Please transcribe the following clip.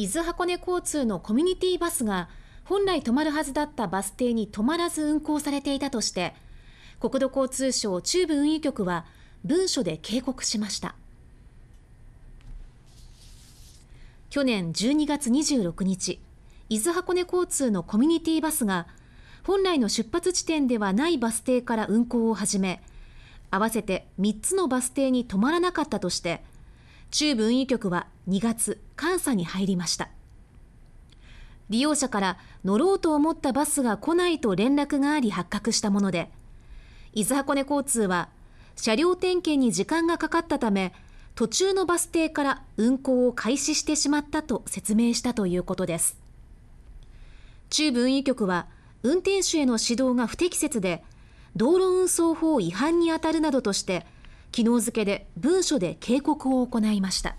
伊豆箱根交通のコミュニティバスが本来止まるはずだったバス停に止まらず運行されていたとして国土交通省中部運輸局は文書で警告しました去年12月26日伊豆箱根交通のコミュニティバスが本来の出発地点ではないバス停から運行を始め合わせて3つのバス停に止まらなかったとして中部運輸局は2月監査に入りました利用者から乗ろうと思ったバスが来ないと連絡があり発覚したもので伊豆箱根交通は車両点検に時間がかかったため途中のバス停から運行を開始してしまったと説明したということです中部運輸局は運転手への指導が不適切で道路運送法違反に当たるなどとして昨日付で文書で警告を行いました